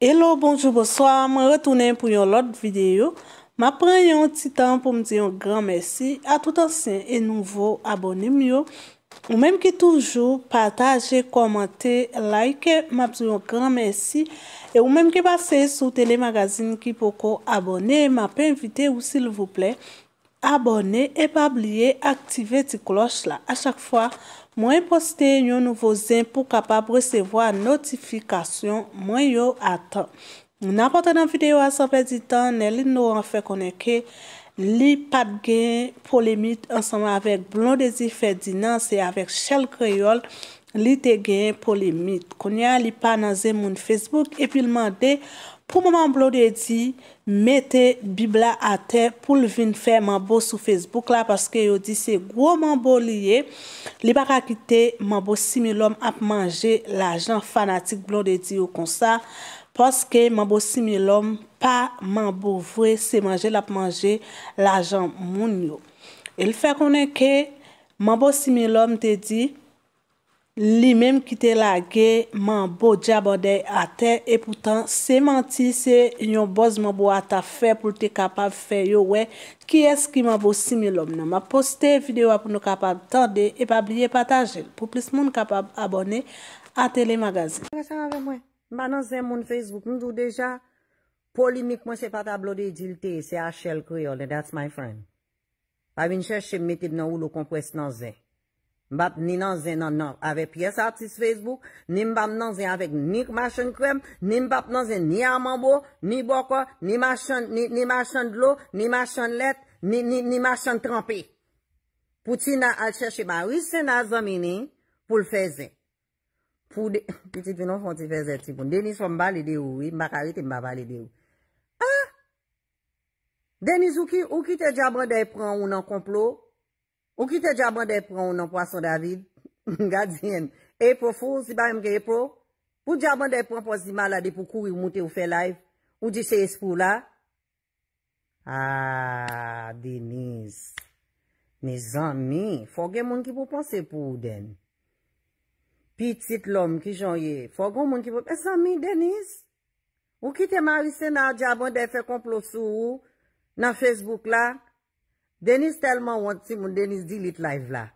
Hello, bonjour, bonsoir, mwen retounen pou yon lot videyo. Mwen pren yon titan pou mwen diyon gran mersi. A tout ansen, e nouvo abonem yo. Ou menm ki toujou, pataje, komante, like, mwen diyon gran mersi. Ou menm ki pase sou telemagazine ki pou kon abonem, mwen pe invite ou sil vople. Abone, epabliye, aktive ti kloch la. A chak fwa, mwen poste yon nouvo zin pou kapab resevo a notifikasyon mwen yo atan. Mwen apote nan videyo asan pe di tan, ne li nou an fe koneke li pat gen pou le mit ansanman avek Blondesif Ferdinand se avek Chelle Creole li te gen pou le mit. Konya li pa nan zin moun Facebook epil mande. Pou moun moun blo de di, mette bibla a te pou lvin fè moun bo sou Facebook la, paske yo di se gwo moun bo liye, li baka kite moun bo simi lom ap manje la jan fanatik blo de di yo konsa, paske moun bo simi lom pa moun bo vwe se manje la ap manje la jan moun yo. El fè konen ke moun bo simi lom de di, Li menm ki te lage, man bo dja bode a te, e poutan se manti se yon bozman bo a ta fe pou te kapav fe yo we, ki eski man bo simi lom nan? Ma poste videwa pou nou kapav tande e pa blye pataje, pou plis moun kapav abone a telemagazin. Mwen nan zem moun Facebook, mwen jou deja polimik mwen se pata blode edilte, se HL Kriol, and that's my friend. Pa win chèche meted nan ou lo konpwes nan zek. Mbap ni nanzen nan nan, ave piyes artist Facebook, ni mbap nanzen avek ni mashen krem, ni mbap nanzen ni amambo, ni bokor, ni mashen, ni mashen dlo, ni mashen let, ni mashen trempi. Pouti nan al cheshe ba, wisen nan zomini pou lfezen. Pouti, piti vinon fwanti fezen ti pou. Deni sou mba lide ou, mba kare ti mba lide ou. Ha! Ah! Deni sou ki, ou ki te jabre dey pran ou nan komplo, Ou ki te djaban dey pran ou nan pwason David? Nga diyen. Epo foun, si bayan mge epo? Ou djaban dey pran pou zi malade pou koui ou mouti ou fe laif? Ou di se espou la? Aaaa, ah, Deniz. Ne zan mi. Fogue moun ki pou panse pou ou den? Pitit lom ki jan ye. Fogue moun ki pou... E zan mi, Deniz? Ou ki te marise nan djaban dey fe komplo sou ou? Nan Facebook la? A? Deniz telman want si moun, Deniz di lit live la.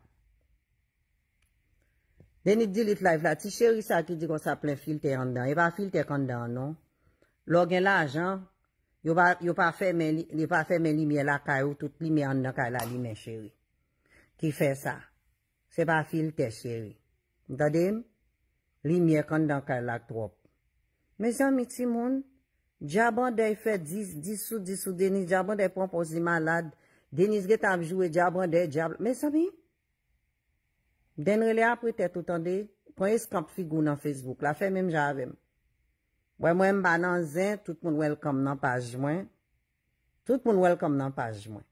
Deniz di lit live la. Ti cheri sa ki di kon sa plen filte yon dan. E pa filte yon dan, non? Logen la, jan, yo pa fe men li miye la kayo, tout li miye yon dan kayo la li men cheri. Ki fe sa. Se pa filte cheri. Nta dem? Li miye yon dan kayo la trop. Men jan mi ti moun, di abon dey fe disu, disu, disu, deniz di abon dey pon posi malad, Denis get avjou e diab rande, diab... Mè sami? Denre le apre tèt otande, konye skamp figou nan Facebook, la fèmèm javèm. Mwen mwen banan zè, tout moun welkom nan page mwen. Tout moun welkom nan page mwen.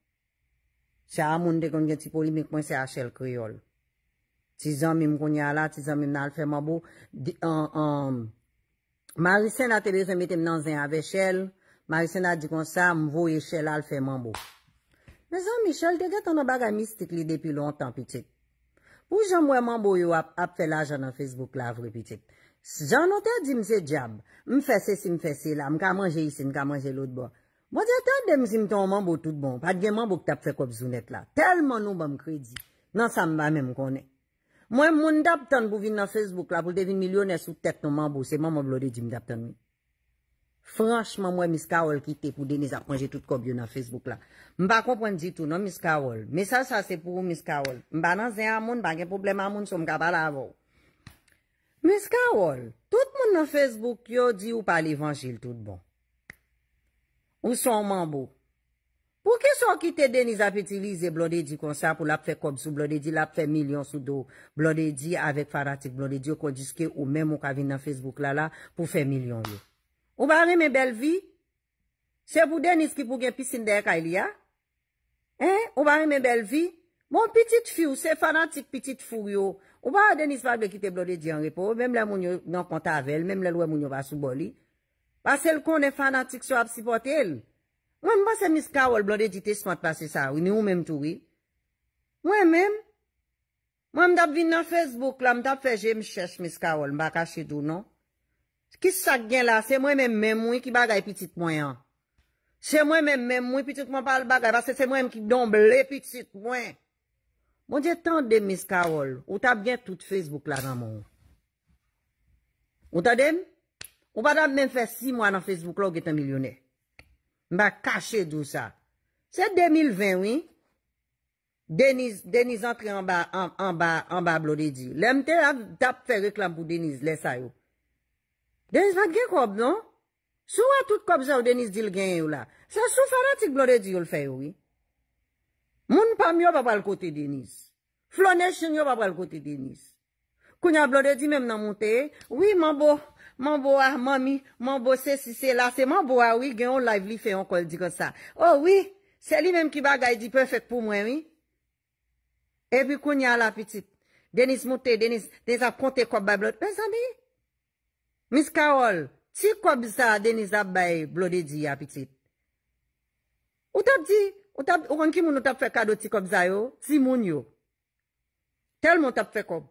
Chè a moun de kon gen tipolimik mwen se achèl kriol. Tizan mèm konye ala, tizan mèm nan alfèm anbo. Marisen a tebe zèm etèm nan zèm avèchèl. Marisen a di kon sa, mwou yechèl alfèm anbo. Me zon Michel, te get an ap baga mistik li depi lontan pitik. Pou jan mwen manbo yo ap ap fela jan an Facebook la vre pitik. Jan an te di mse diab, m fese si m fese la, m ka manje isi, m ka manje lout bo. Mwen te te de mse m ton manbo tout bon, pat gen manbo ki tap fwe kwa bizounet la. Tel manon ba m kredi, nan sa m ba men m konen. Mwen moun dab ton pou vin an Facebook la pou devin milyonè sou tek non manbo, seman m wlode di m dab ton mi. Fransman mwen miska wol ki te pou deniz ap konje tout kob yo nan Facebook la. Mba kompwen di tou non miska wol. Me sa sa se pou miska wol. Mba nan ze a moun bagen poublem a moun sou mga bala avou. Miska wol. Tout moun nan Facebook yo di ou pa l'evansil tout bon. Ou son manbo. Pou ke son ki te deniz ap etilize blon de di kon sa pou la pfe kob sou. Blon de di la pfe milyon sou do. Blon de di avek faratik. Blon de di yo kondiske ou men mou ka vin nan Facebook la la pou fe milyon yo. Ou ba reme bel vi? Se pou Denis ki pou gen pisin der ka il ya? Hein? Ou ba reme bel vi? Mon pitit fiu, se fanantik pitit fuyo. Ou ba Denis Fagbe ki te blode diyan repo, mem la moun yo nan konta avel, mem la lwe moun yo va sou boli. Pa sel konen fanantik sou ap sipote el. Mwen mba se miska wol blode di te sman te pase sa, ou ni ou menm touwi. Mwen menm, mwen mda bin nan Facebook la, mda mda feje mcheche miska wol, mba kache dou nan. Kis sa gen la, se mwen men men mwen ki bagay pitit mwen an. Se mwen men men mwen pitit mwen pal bagay, vase se mwen mwen ki donble pitit mwen. Mwen jè tan bon den miska wol, ou ta bjen tout Facebook la nan moun. Ou ta den, ou pa dan men fè si mwen nan Facebook la ou getan milyonè. Mba kache djou sa. Se 2021, Deniz, Deniz antre an ba, an ba, an ba blode di. Lem te ap fè reklam pou Deniz lè sa yo. Deniz va gen kob non? Sou a tout kob ja ou Deniz dil gen yo la? Sa sou faratik blode di yo l fè yo we? Moun pam yo papal kote Deniz. Flonation yo papal kote Deniz. Koun ya blode di menm nan moun te, oui man bo, man bo a, man mi, man bo se, si, se la, se man bo a we, gen yon live li fè yon kol di kon sa. Oh oui, se li menm ki bagay di perfect pou mwen we. E pi koun ya la pitit, Deniz moun te, Deniz ap konte kob ba blote, ben san de yon? Mis ka ol, ti kob za deni zab baye blode di apitit. Ou tab di, ou kon ki moun ou tab fekado ti kob za yo, si moun yo. Tel moun tab fekob.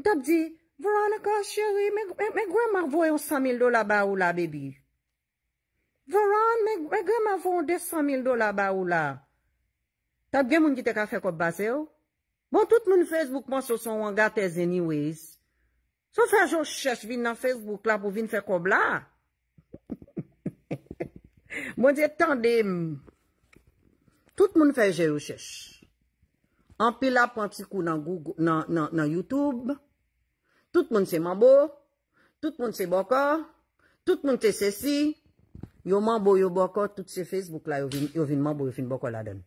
Ou tab di, Veronica, cheri, me gwen ma vo yon 100.000 dola ba ou la bebi. Veronica, me gwen ma vo yon 100.000 dola ba ou la. Tab gen moun jite ka fekob base yo. Bon, tout moun Facebook mons yo son wangatez anyways. Sò fè jè ou chèch vin nan Facebook la pou vin fè kob la. Mwen dè tèndèm. Tout moun fè jè ou chèch. An pi la pwantikou nan YouTube. Tout moun se mambou. Tout moun se bokò. Tout moun se sèsi. Yo mambou yo bokò. Tout se Facebook la yo vin mambou yo fin bokò la den.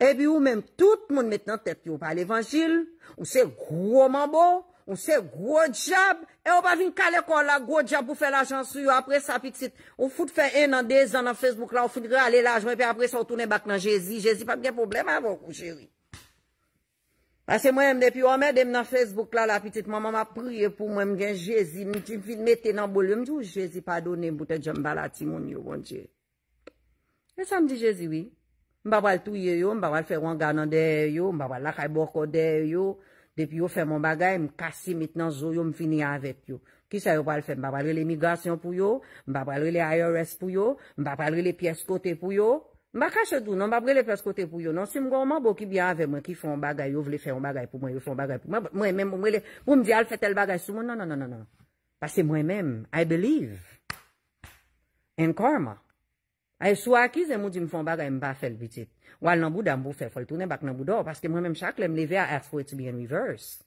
E bi ou mèm tout moun met nan tèp yo pa l'Evansil. Ou se gro mambou. Ou se grojab, e ou pa vin kalekon la grojab pou fe la jansu yo apre sa piksit. Ou foute fe en an, dez an nan Facebook la, ou foute re ale lajman, e pe apre sa ou tounen bak nan Jezi. Jezi pa mwen gen problem avon kou cheri. Ase mwen mde pi, ou mwen dem nan Facebook la la piksit, mwen mwen mwen prie pou mwen gen Jezi, mwen ti mfilme tenan bolen, mwen di ou Jezi pa donen, mwen te djem balati mwen yo, mwen bon Jezi. E sa mwen di Jezi, oui. Mwen baval touye yo, mwen baval fe wangan nan der yo, mwen baval lakay borko der yo, Depi yo fè mon bagay, m kasi mitenan zo yo m fini avèp yo. Ki sa yo pal fè? M babalri le migasyon pou yo? M babalri le IRS pou yo? M babalri le piyes kote pou yo? M baka se dou, non? M babalri le piyes kote pou yo? Non, si m goman bo ki bia avè, m wè ki fè yon bagay, yo vle fè yon bagay pou m, yo fè yon bagay pou m. M wè mèm, m wè m wè, m wè m di al fè tel bagay sou m, nan nan nan nan nan. Non, non. Pas se m wè mèm, I believe. En karma. Ay sou akiz e mou di mfon bagay mba fel vitit. Wal nanbou danbou fefol, tounen bak nanbou do. Paske mwen menm chakle mleve a athwa eti biyen reverse.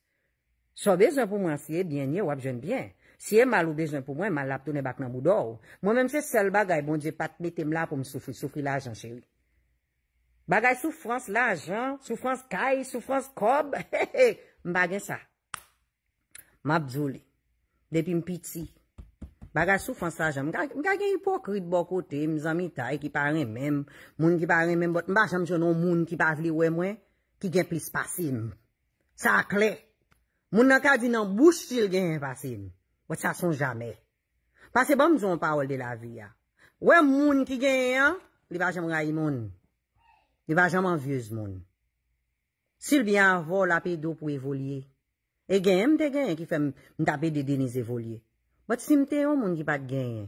So bezan pou mwen siye, biyen ye, wap jen biyen. Siye mal ou bezan pou mwen, mal lap tounen bak nanbou do. Mwen menm se sel bagay, bon di pat metem la pou msoufri, soufri la ajan chewi. Bagay soufrans la ajan, soufrans kay, soufrans kob, he he, mbagen sa. Mab zole, depi mpiti. Bagaj sou fonsajan, mga gen ipokrit bokote, mizan mi tay e ki parem menm, moun ki parem menm, bot mba jam jono moun ki pavli we mwen, ki gen plis pasim. Sa akle, moun nan ka di nan bouch til gen pasim, wot sa son jame. Pase bon mizon parol de la vi ya, we moun ki gen, li va jam rayi moun, li va jam anvyoz moun. Sil bi anvo la pe do pou evolye, e gen mte gen ki fem mta pe de denize evolye. Wè ti sim te yon moun ki pat genyen?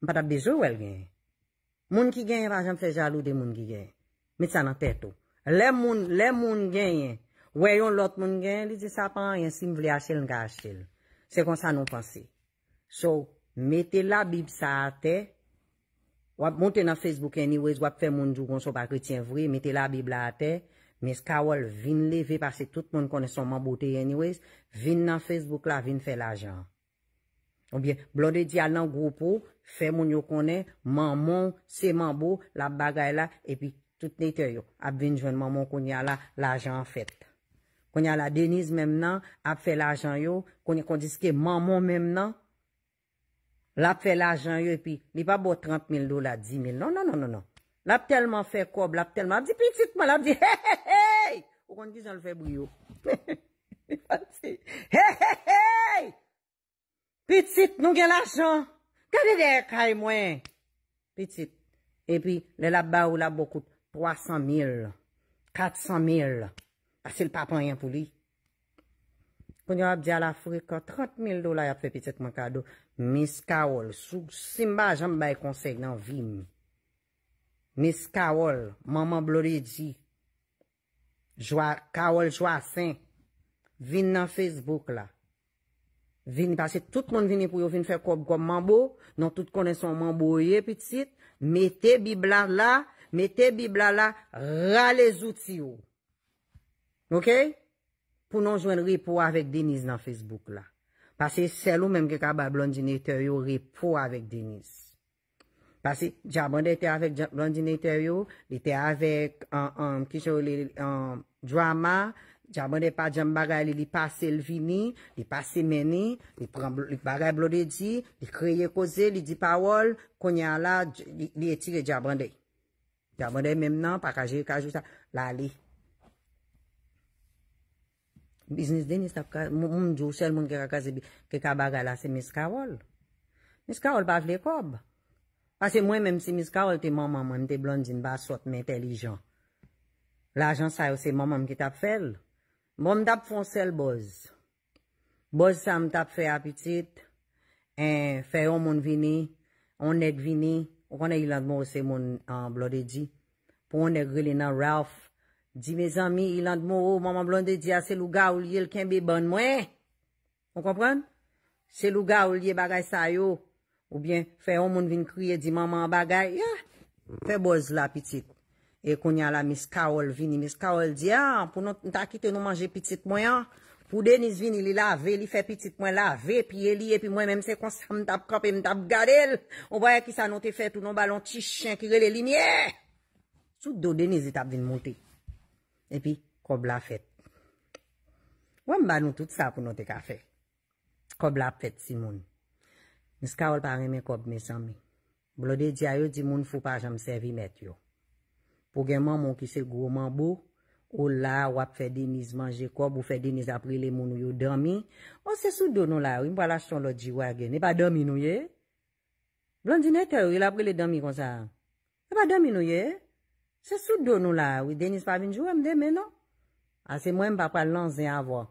M pat ap bejou wèl genyen? Moun ki genyen pa jan fè jalou de moun ki genyen? Met sa nan petou. Lè moun genyen, wè yon lot moun genyen, li di sa pan, yon sim vle a chel nga a chel. Se kon sa nou pansi. So, mette la bib sa ate, wap monte nan Facebook anywèz, wap fè moun djou kon so pa kretien vwe, mette la bib la ate, mes kawol vin le ve pa se tout moun konè son mambote anywèz, vin nan Facebook la, vin fè la jan. Obyen, blode di al nan gropo, fe moun yo konen, mamon, se mambo, la bagay la, epi tout nete yo. Ap vin jwen mamon konye ala la ajan fet. Konye ala Deniz mem nan, ap fe la ajan yo, konye kon diske mamon mem nan, la ap fe la ajan yo, epi, ni pa bo 30 mil do la, 10 mil, non, non, non, non, non. La ap telman fe kob, la ap telman, ap di pititman, la ap di, hey, hey, hey! O kon di jan le fe bouyo. Mi pati, hey, hey, hey! Petit, nou gen lachan. Kade de e kay mwen? Petit. E pi, le la ba ou la bo kout 300 mil. 400 mil. Asil pa pan yon pou li. Poun yo ap di al Afrika, 30 mil do la ap fe petit mwen kado. Mis Kaol. Sou simba jom bay konsek nan vim. Mis Kaol. Maman blore di. Kaol Joassin. Vin nan Facebook la. Vin pase tout moun vin pou yo vin fek ob gom mambo. Non tout konen son mambo ye pitit. Mete bibla la. Mete bibla la. Rale zouti yo. Ok? Pounon jwen ripo avek Deniz nan Facebook la. Pase selou menm ke kaba blondin eteryo ripo avek Deniz. Pase Jabonde ete avek blondin eteryo. Ete avek kisho le drama. Djabande pa djem bagay li li pase l vini, li pase meni, li bagay blode di, li kreye koze, li di pawol, konya la, li etire djabande. Djabande menm nan, pakaje, kajou sa, la li. Biznis deni, moun di ou sel moun ki kakaze bi, ki ka bagay la se miskawol. Miskawol pa vle kob. Pase mwen menm si miskawol te moun moun, te blondin ba, sot mwen telijan. La jan sayo se moun moun ki tap fel. Bon m tap fon sel boz. Boz sa m tap fe apetit. E fe yon moun vini. On ed vini. Ou konen yiland mou se moun blode di. Pon yon ed grile nan Ralph. Di me zami yiland mou. Ou oh, maman blode di a se luga ou liye l kenbe ban mwen. Ou kompran? Se luga ou liye bagay sayo. Ou bien fe yon moun vin kriye di maman bagay. Fe boz la apetit. E konya la mis kaol vini, mis kaol diya, ah, pou nou ta kite nou manje pitit mwen ya, pou Denis vini li lave, li fe pitit mwen lave, piye li, e pi mwen mèm se konsa mtap kop e mtap gade l, ou baye ki sa nou te fe tout nou balon tishen ki re le linye, tout do Denis li e tap vini monte, e pi kob la fet. Ouè mba nou tout sa pou nou te ka fe, kob la fet si moun, mis kaol pari mè kob mè san mè, blode diya yo di moun foupa jan msevi mèt yo. Pou genman moun ki se gwo mambou, ou la wap fe Deniz manje kwa, bou fe Deniz apri le moun ou yo dami. Ou se sou don nou la, ou mwa la chon lo di wage, ne pa dami nou ye. Blondine te yo, yo la apri le dami kon sa. Ne pa dami nou ye. Se sou don nou la, ou Deniz pa vinjou, mde menon. A se mwen pa palanzen avwa.